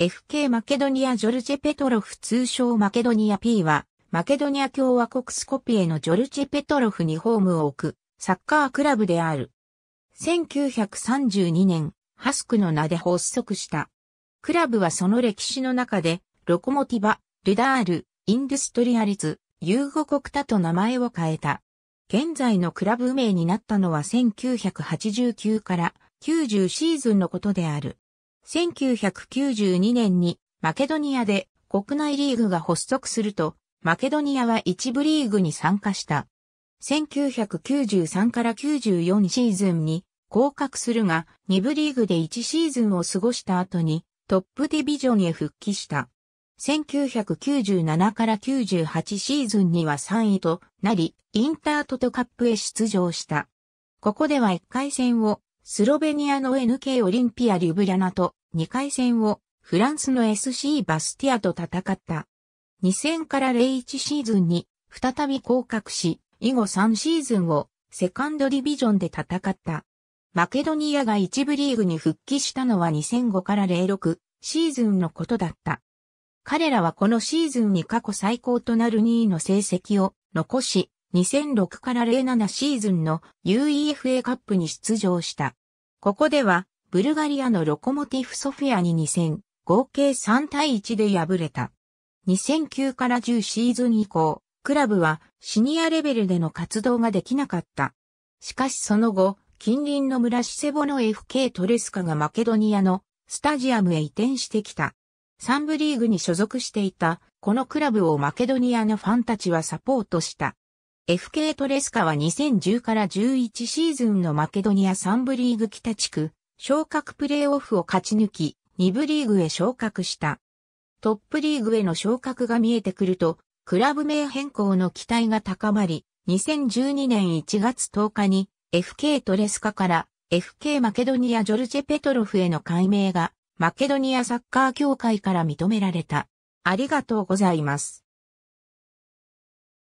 FK マケドニア・ジョルジェ・ペトロフ通称マケドニア P は、マケドニア共和国スコピエのジョルジェ・ペトロフにホームを置く、サッカークラブである。1932年、ハスクの名で発足した。クラブはその歴史の中で、ロコモティバ、ルダール、インドゥストリアリズ、ユーゴ国他と名前を変えた。現在のクラブ名になったのは1989から90シーズンのことである。1992年にマケドニアで国内リーグが発足すると、マケドニアは一部リーグに参加した。1993から94シーズンに降格するが、2部リーグで1シーズンを過ごした後にトップディビジョンへ復帰した。1997から98シーズンには3位となり、インタートトカップへ出場した。ここでは1回戦をスロベニアの NK オリンピア・リュブリャナと2回戦をフランスの SC バスティアと戦った。2戦から01シーズンに再び降格し、以後3シーズンをセカンドディビジョンで戦った。マケドニアが一部リーグに復帰したのは2005から06シーズンのことだった。彼らはこのシーズンに過去最高となる2位の成績を残し、2006から07シーズンの UEFA カップに出場した。ここではブルガリアのロコモティフソフィアに2戦、合計3対1で敗れた。2009から10シーズン以降、クラブはシニアレベルでの活動ができなかった。しかしその後、近隣の村シセボの FK トレスカがマケドニアのスタジアムへ移転してきた。ン部リーグに所属していた、このクラブをマケドニアのファンたちはサポートした。FK トレスカは2010から11シーズンのマケドニアン部リーグ北地区昇格プレーオフを勝ち抜き、2部リーグへ昇格した。トップリーグへの昇格が見えてくると、クラブ名変更の期待が高まり、2012年1月10日に FK トレスカから FK マケドニアジョルジェ・ペトロフへの改名がマケドニアサッカー協会から認められた。ありがとうございます。